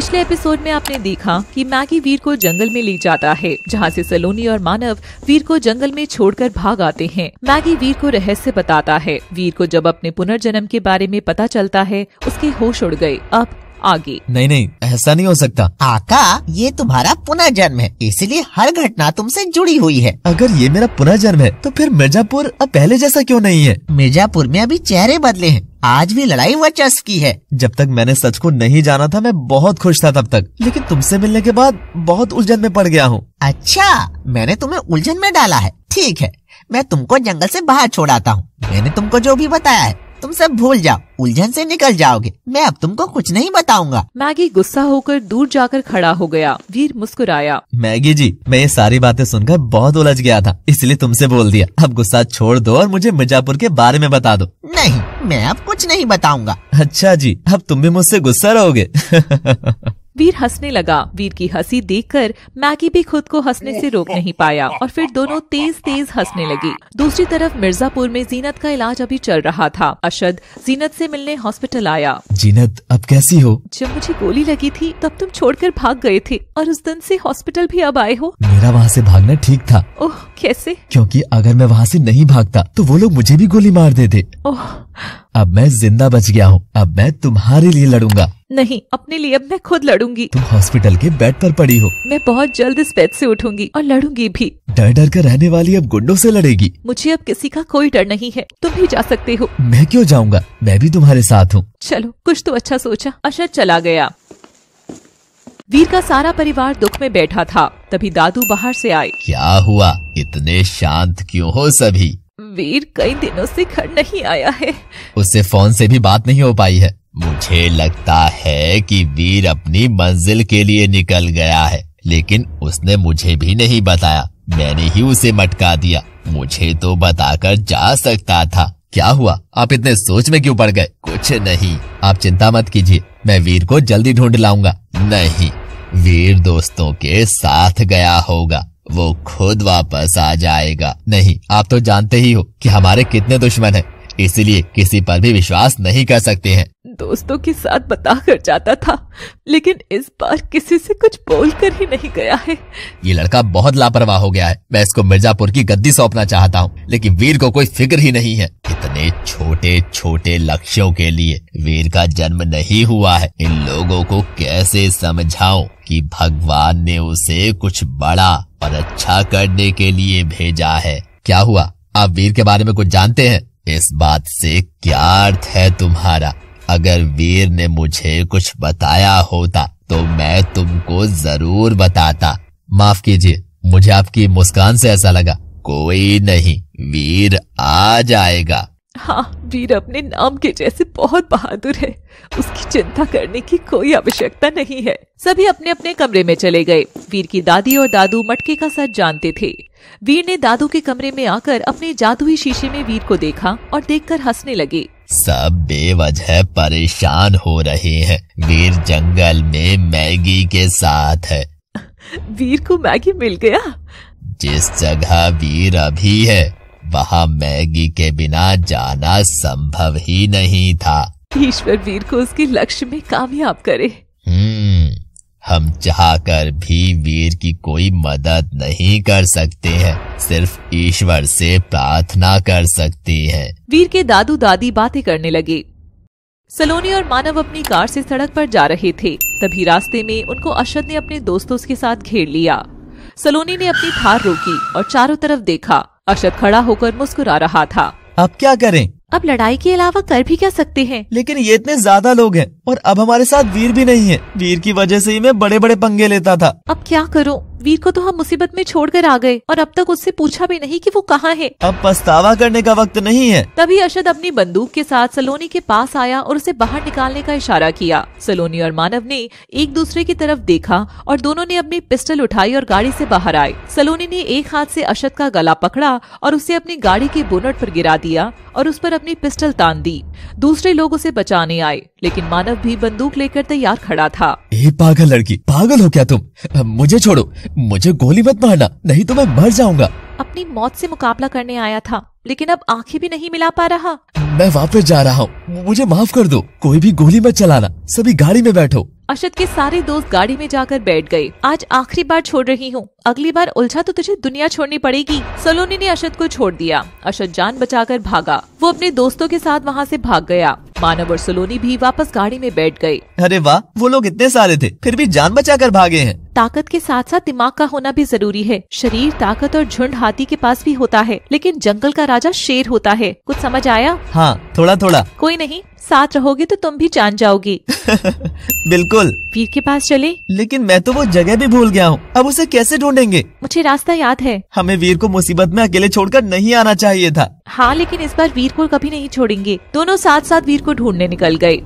पिछले एपिसोड में आपने देखा कि मैगी वीर को जंगल में ले जाता है जहाँ से सलोनी और मानव वीर को जंगल में छोड़कर भाग आते हैं मैगी वीर को रहस्य बताता है वीर को जब अपने पुनर्जन्म के बारे में पता चलता है उसके होश उड़ गए अब आगे नहीं नहीं ऐसा नहीं हो सकता आका ये तुम्हारा पुनर्जन्म है इसलिए हर घटना तुमसे जुड़ी हुई है अगर ये मेरा पुनर्जन्म है तो फिर मिर्जापुर अब पहले जैसा क्यों नहीं है मिर्जापुर में अभी चेहरे बदले हैं आज भी लड़ाई वर्चस्व की है जब तक मैंने सच को नहीं जाना था मैं बहुत खुश था तब तक लेकिन तुमसे मिलने के बाद बहुत उलझन में पड़ गया हूँ अच्छा मैंने तुम्हें उलझन में डाला है ठीक है मैं तुमको जंगल से बाहर छोड़ाता हूँ मैंने तुमको जो भी बताया है तुम सब भूल जाओ उलझन से निकल जाओगे मैं अब तुमको कुछ नहीं बताऊंगा मैगी गुस्सा होकर दूर जाकर खड़ा हो गया वीर मुस्कुराया मैगी जी मैं ये सारी बातें सुनकर बहुत उलझ गया था इसलिए तुमसे बोल दिया अब गुस्सा छोड़ दो और मुझे मिर्जापुर के बारे में बता दो नहीं मैं अब कुछ नहीं बताऊंगा अच्छा जी अब तुम भी मुझसे गुस्सा रहोगे वीर हंसने लगा वीर की हंसी देखकर मैगी भी खुद को हंसने से रोक नहीं पाया और फिर दोनों तेज तेज हंसने लगी दूसरी तरफ मिर्जापुर में जीनत का इलाज अभी चल रहा था अशद जीनत से मिलने हॉस्पिटल आया जीनत अब कैसी हो जब मुझे गोली लगी थी तब तुम छोड़कर भाग गए थे और उस दिन से हॉस्पिटल भी अब आए हो मेरा वहाँ से भागना ठीक था ओह कैसे क्योंकि अगर मैं वहाँ से नहीं भागता तो वो लोग मुझे भी गोली मार देते ओह अब मैं जिंदा बच गया हूँ अब मैं तुम्हारे लिए लड़ूंगा नहीं अपने लिए अब मैं खुद लड़ूंगी तुम हॉस्पिटल के बेड पर पड़ी हो मैं बहुत जल्द इस बेड से उठूंगी और लड़ूंगी भी डर डर कर रहने वाली अब गुंडों से लड़ेगी मुझे अब किसी का कोई डर नहीं है तुम भी जा सकते हो मैं क्यों जाऊंगा मैं भी तुम्हारे साथ हूँ चलो कुछ तो अच्छा सोचा अशर चला गया वीर का सारा परिवार दुख में बैठा था तभी दादू बाहर से आए क्या हुआ इतने शांत क्यों हो सभी वीर कई दिनों से घर नहीं आया है उससे फोन से भी बात नहीं हो पाई है मुझे लगता है कि वीर अपनी मंजिल के लिए निकल गया है लेकिन उसने मुझे भी नहीं बताया मैंने ही उसे मटका दिया मुझे तो बताकर जा सकता था क्या हुआ आप इतने सोच में क्यों पड़ गए कुछ नहीं आप चिंता मत कीजिए मैं वीर को जल्दी ढूंढ लाऊंगा नहीं वीर दोस्तों के साथ गया होगा वो खुद वापस आ जाएगा नहीं आप तो जानते ही हो कि हमारे कितने दुश्मन हैं इसलिए किसी पर भी विश्वास नहीं कर सकते हैं दोस्तों के साथ बता कर जाता था लेकिन इस बार किसी से कुछ बोल कर ही नहीं गया है ये लड़का बहुत लापरवाह हो गया है मैं इसको मिर्जापुर की गद्दी सौंपना चाहता हूँ लेकिन वीर को कोई फिक्र ही नहीं है इतने छोटे छोटे लक्ष्यों के लिए वीर का जन्म नहीं हुआ है इन लोगो को कैसे समझाओ की भगवान ने उसे कुछ बड़ा और अच्छा करने के लिए भेजा है क्या हुआ आप वीर के बारे में कुछ जानते हैं इस बात से क्या अर्थ है तुम्हारा अगर वीर ने मुझे कुछ बताया होता तो मैं तुमको जरूर बताता माफ कीजिए मुझे आपकी मुस्कान से ऐसा लगा कोई नहीं वीर आ जाएगा हाँ वीर अपने नाम के जैसे बहुत बहादुर है उसकी चिंता करने की कोई आवश्यकता नहीं है सभी अपने अपने कमरे में चले गए वीर की दादी और दादू मटके का सच जानते थे वीर ने दादू के कमरे में आकर अपने जादुई शीशे में वीर को देखा और देखकर हंसने लगे सब बेवजह परेशान हो रहे हैं वीर जंगल में मैगी के साथ है वीर को मैगी मिल गया जिस जगह वीर अभी है वहाँ मैगी के बिना जाना संभव ही नहीं था ईश्वर वीर को उसके लक्ष्य में कामयाब करे हम्म हम चाहकर भी वीर की कोई मदद नहीं कर सकते हैं सिर्फ ईश्वर से प्रार्थना कर सकती हैं। वीर के दादू दादी बातें करने लगे सलोनी और मानव अपनी कार से सड़क पर जा रहे थे तभी रास्ते में उनको अशद ने अपने दोस्तों के साथ घेर लिया सलोनी ने अपनी थार रोकी और चारों तरफ देखा अक्षत खड़ा होकर मुस्कुरा रहा था अब क्या करें अब लड़ाई के अलावा कर भी क्या सकते हैं लेकिन ये इतने ज्यादा लोग हैं और अब हमारे साथ वीर भी नहीं है वीर की वजह से ही मैं बड़े बड़े पंगे लेता था अब क्या करूं? वीर को तो हम मुसीबत में छोड़कर आ गए और अब तक उससे पूछा भी नहीं कि वो कहाँ है अब पछतावा करने का वक्त नहीं है तभी अशद अपनी बंदूक के साथ सलोनी के पास आया और उसे बाहर निकालने का इशारा किया सलोनी और मानव ने एक दूसरे की तरफ देखा और दोनों ने अपनी पिस्टल उठाई और गाड़ी से बाहर आए सलोनी ने एक हाथ से अशद का गला पकड़ा और उसे अपनी गाड़ी के बोनट पर गिरा दिया और उस पर अपनी पिस्टल तान दी दूसरे लोग उसे बचाने आए लेकिन मानव भी बंदूक लेकर तैयार खड़ा था ए पागल लड़की पागल हो क्या तुम मुझे छोड़ो मुझे गोली मत मारना नहीं तो मैं मर जाऊंगा अपनी मौत से मुकाबला करने आया था लेकिन अब आंखें भी नहीं मिला पा रहा मैं वापस जा रहा हूँ मुझे माफ कर दो कोई भी गोली मत चलाना सभी गाड़ी में बैठो अशद के सारे दोस्त गाड़ी में जाकर बैठ गए आज आखिरी बार छोड़ रही हूँ अगली बार उलझा तो तुझे दुनिया छोड़नी पड़ेगी सलोनी ने अशद को छोड़ दिया अशद जान बचाकर भागा वो अपने दोस्तों के साथ वहाँ से भाग गया मानव और सलोनी भी वापस गाड़ी में बैठ गए अरे वाह वो लोग इतने सारे थे फिर भी जान बचाकर भागे हैं ताकत के साथ साथ दिमाग का होना भी जरूरी है शरीर ताकत और झुंड हाथी के पास भी होता है लेकिन जंगल का राजा शेर होता है कुछ समझ आया हाँ थोड़ा थोड़ा कोई नहीं साथ रहोगे तो तुम भी जान जाओगी बिल्कुल पीर के पास चले लेकिन मैं तो वो जगह भी भूल गया हूँ अब उसे कैसे ढूंढेंगे मुझे रास्ता याद है हमें वीर को मुसीबत में अकेले छोड़कर नहीं आना चाहिए था हाँ लेकिन इस बार वीर को कभी नहीं छोड़ेंगे दोनों साथ साथ वीर को ढूंढने निकल गए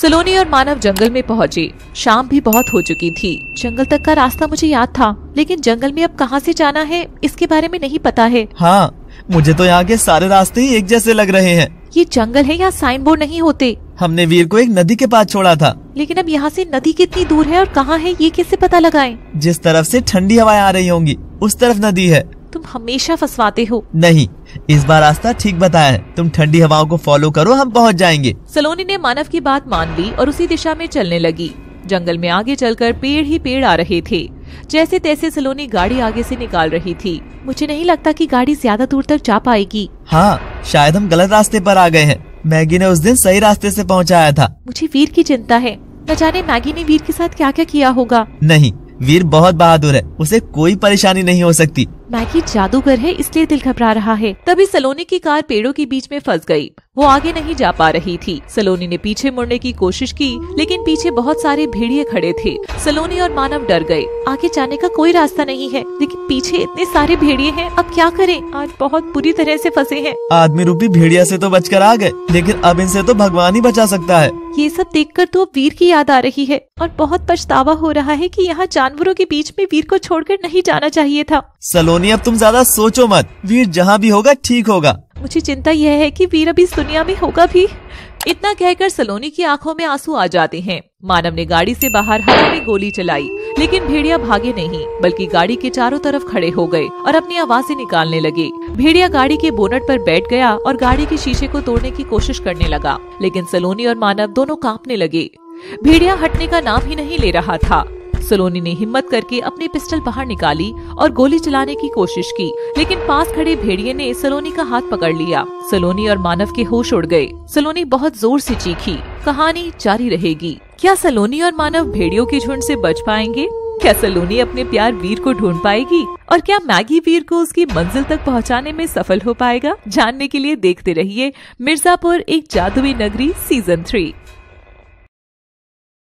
सलोनी और मानव जंगल में पहुंचे शाम भी बहुत हो चुकी थी जंगल तक का रास्ता मुझे याद था लेकिन जंगल में अब कहाँ से जाना है इसके बारे में नहीं पता है हाँ मुझे तो यहाँ के सारे रास्ते ही एक जैसे लग रहे हैं ये जंगल है यहाँ साइन बोर्ड नहीं होते हमने वीर को एक नदी के पास छोड़ा था लेकिन अब यहाँ से नदी कितनी दूर है और कहाँ है ये कैसे पता लगाए जिस तरफ से ठंडी हवाएं आ रही होंगी उस तरफ नदी है तुम हमेशा फसवाते हो नहीं इस बार रास्ता ठीक बताया है तुम ठंडी हवाओं को फॉलो करो हम पहुंच जाएंगे सलोनी ने मानव की बात मान ली और उसी दिशा में चलने लगी जंगल में आगे चलकर पेड़ ही पेड़ आ रहे थे जैसे तैसे सलोनी गाड़ी आगे से निकाल रही थी मुझे नहीं लगता कि गाड़ी ज्यादा दूर तक जा पाएगी हाँ शायद हम गलत रास्ते पर आ गए हैं मैगी ने उस दिन सही रास्ते से पहुंचाया था मुझे वीर की चिंता है न जाने मैगी ने वीर के साथ क्या क्या किया होगा नहीं वीर बहुत बहादुर है उसे कोई परेशानी नहीं हो सकती मैगी जादूगर है इसलिए दिल घबरा रहा है तभी सलोनी की कार पेड़ों के बीच में फंस गई वो आगे नहीं जा पा रही थी सलोनी ने पीछे मुड़ने की कोशिश की लेकिन पीछे बहुत सारे भेड़िए खड़े थे सलोनी और मानव डर गए आगे जाने का कोई रास्ता नहीं है लेकिन पीछे इतने सारे भेड़िए हैं अब क्या करें आज बहुत बुरी तरह से फंसे हैं आदमी रूपी भेड़िया से तो बचकर आ गए लेकिन अब इनसे तो भगवान ही बचा सकता है ये सब कर तो वीर की याद आ रही है और बहुत पछतावा हो रहा है की यहाँ जानवरों के बीच में वीर को छोड़ नहीं जाना चाहिए था सलोनी सोनी अब तुम ज्यादा सोचो मत वीर जहाँ भी होगा ठीक होगा मुझे चिंता यह है कि वीर अभी इस दुनिया में होगा भी इतना कहकर सलोनी की आंखों में आंसू आ जाते हैं मानव ने गाड़ी से बाहर हवा में गोली चलाई लेकिन भेड़िया भागे नहीं बल्कि गाड़ी के चारों तरफ खड़े हो गए और अपनी आवाज निकालने लगे भेड़िया गाड़ी के बोनट पर बैठ गया और गाड़ी के शीशे को तोड़ने की कोशिश करने लगा लेकिन सलोनी और मानव दोनों कांपने लगे भेड़िया हटने का नाम ही नहीं ले रहा था सलोनी ने हिम्मत करके अपनी पिस्टल बाहर निकाली और गोली चलाने की कोशिश की लेकिन पास खड़े भेड़िए ने सलोनी का हाथ पकड़ लिया सलोनी और मानव के होश उड़ गए सलोनी बहुत जोर से चीखी कहानी जारी रहेगी क्या सलोनी और मानव भेड़ियों के झुंड से बच पाएंगे क्या सलोनी अपने प्यार वीर को ढूंढ पाएगी और क्या मैगी वीर को उसकी मंजिल तक पहुंचाने में सफल हो पाएगा जानने के लिए देखते रहिए मिर्जापुर एक जादुई नगरी सीजन थ्री